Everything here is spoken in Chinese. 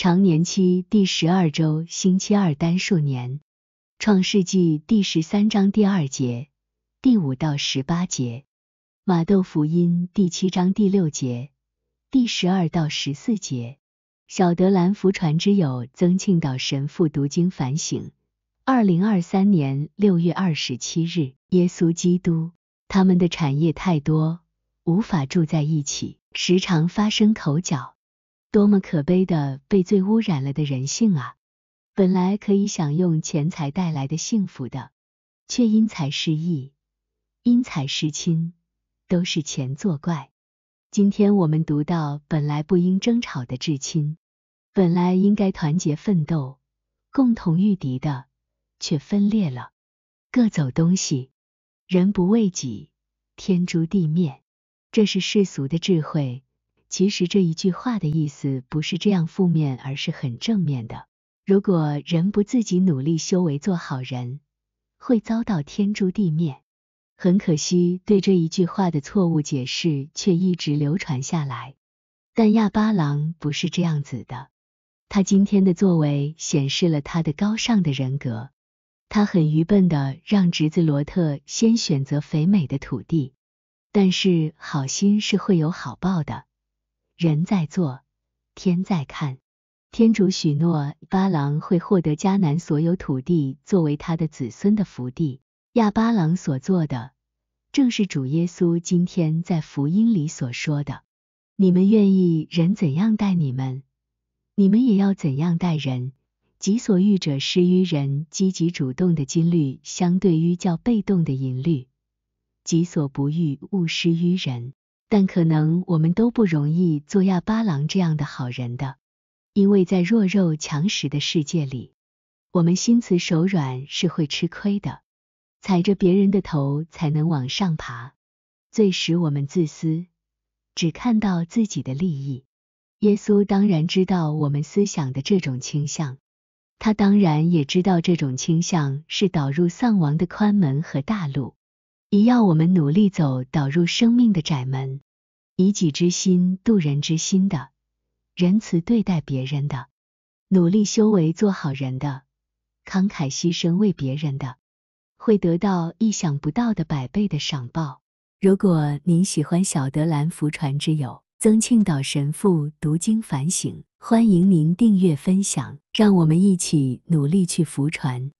常年期第十二周星期二单数年创世纪第十三章第二节第五到十八节马窦福音第七章第六节第十二到十四节小德兰福传之友曾庆岛神父读经反省二零二三年六月二十七日耶稣基督他们的产业太多无法住在一起时常发生口角。多么可悲的被罪污染了的人性啊！本来可以享用钱财带来的幸福的，却因财失义，因财失亲，都是钱作怪。今天我们读到本来不应争吵的至亲，本来应该团结奋斗、共同御敌的，却分裂了，各走东西。人不为己，天诛地灭，这是世俗的智慧。其实这一句话的意思不是这样负面，而是很正面的。如果人不自己努力修为做好人，会遭到天诛地灭。很可惜，对这一句话的错误解释却一直流传下来。但亚巴郎不是这样子的，他今天的作为显示了他的高尚的人格。他很愚笨的让侄子罗特先选择肥美的土地，但是好心是会有好报的。人在做，天在看。天主许诺巴郎会获得迦南所有土地，作为他的子孙的福地。亚巴郎所做的，正是主耶稣今天在福音里所说的：“你们愿意人怎样待你们，你们也要怎样待人。己所欲者施于人。”积极主动的金律，相对于较被动的银律，“己所不欲，勿施于人。”但可能我们都不容易做亚巴郎这样的好人的，因为在弱肉强食的世界里，我们心慈手软是会吃亏的，踩着别人的头才能往上爬，最使我们自私，只看到自己的利益。耶稣当然知道我们思想的这种倾向，他当然也知道这种倾向是导入丧亡的宽门和大路。一要我们努力走导入生命的窄门，以己之心度人之心的仁慈对待别人的，努力修为做好人的，慷慨牺牲为别人的，会得到意想不到的百倍的赏报。如果您喜欢小德兰福传之友曾庆岛神父读经反省，欢迎您订阅分享，让我们一起努力去福传。